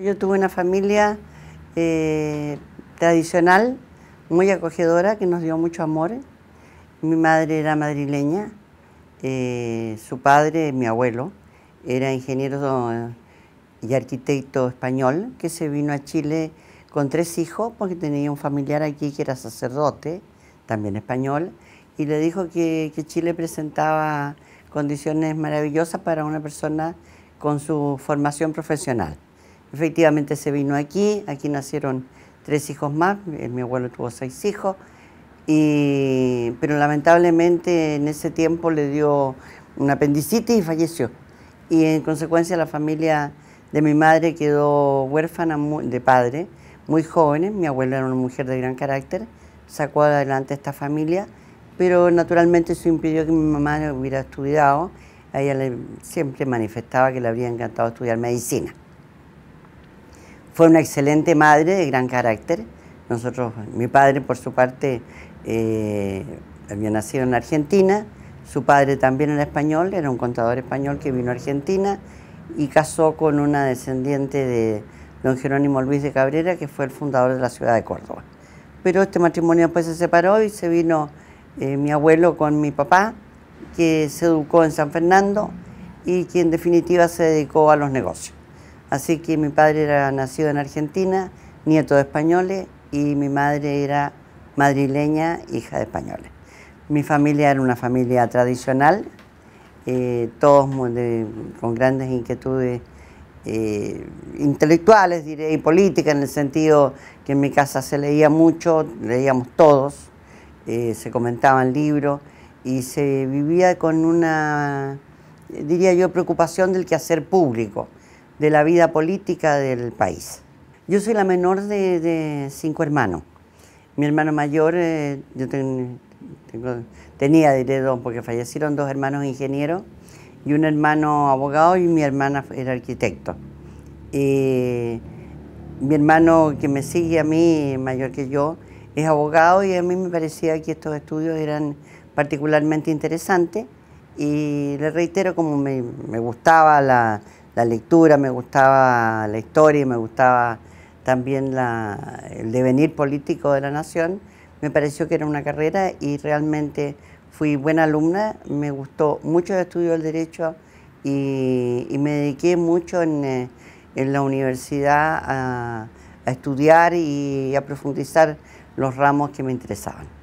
Yo tuve una familia eh, tradicional, muy acogedora, que nos dio mucho amor. Mi madre era madrileña, eh, su padre, mi abuelo, era ingeniero y arquitecto español que se vino a Chile con tres hijos porque tenía un familiar aquí que era sacerdote, también español, y le dijo que, que Chile presentaba condiciones maravillosas para una persona con su formación profesional. Efectivamente se vino aquí, aquí nacieron tres hijos más, eh, mi abuelo tuvo seis hijos, pero lamentablemente en ese tiempo le dio una apendicitis y falleció. Y en consecuencia la familia de mi madre quedó huérfana de padre, muy jóvenes, mi abuelo era una mujer de gran carácter, sacó adelante esta familia, pero naturalmente eso impidió que mi mamá hubiera estudiado, ella siempre manifestaba que le habría encantado estudiar medicina. Fue una excelente madre de gran carácter. Nosotros, mi padre por su parte eh, había nacido en Argentina, su padre también era español, era un contador español que vino a Argentina y casó con una descendiente de don Jerónimo Luis de Cabrera, que fue el fundador de la ciudad de Córdoba. Pero este matrimonio después se separó y se vino eh, mi abuelo con mi papá, que se educó en San Fernando y que en definitiva se dedicó a los negocios. Así que mi padre era nacido en Argentina, nieto de españoles, y mi madre era madrileña, hija de españoles. Mi familia era una familia tradicional, eh, todos con grandes inquietudes eh, intelectuales, y políticas, en el sentido que en mi casa se leía mucho, leíamos todos, eh, se comentaban libros y se vivía con una, diría yo, preocupación del quehacer público de la vida política del país. Yo soy la menor de, cinco hermanos. Mi hermano mayor, eh, yo tenía, diré dos, porque fallecieron dos hermanos ingenieros y un hermano abogado y mi hermana era arquitecto. mi hermano que me sigue a mí, mayor que yo, es abogado y a mí me parecía que estos estudios eran particularmente interesantes y le reitero como me gustaba la, la lectura, me gustaba la historia, me gustaba también el devenir político de la nación. Me pareció que era una carrera y realmente fui buena alumna, me gustó mucho el estudio del derecho y, me dediqué mucho en, eh, la universidad a estudiar y a profundizar los ramos que me interesaban.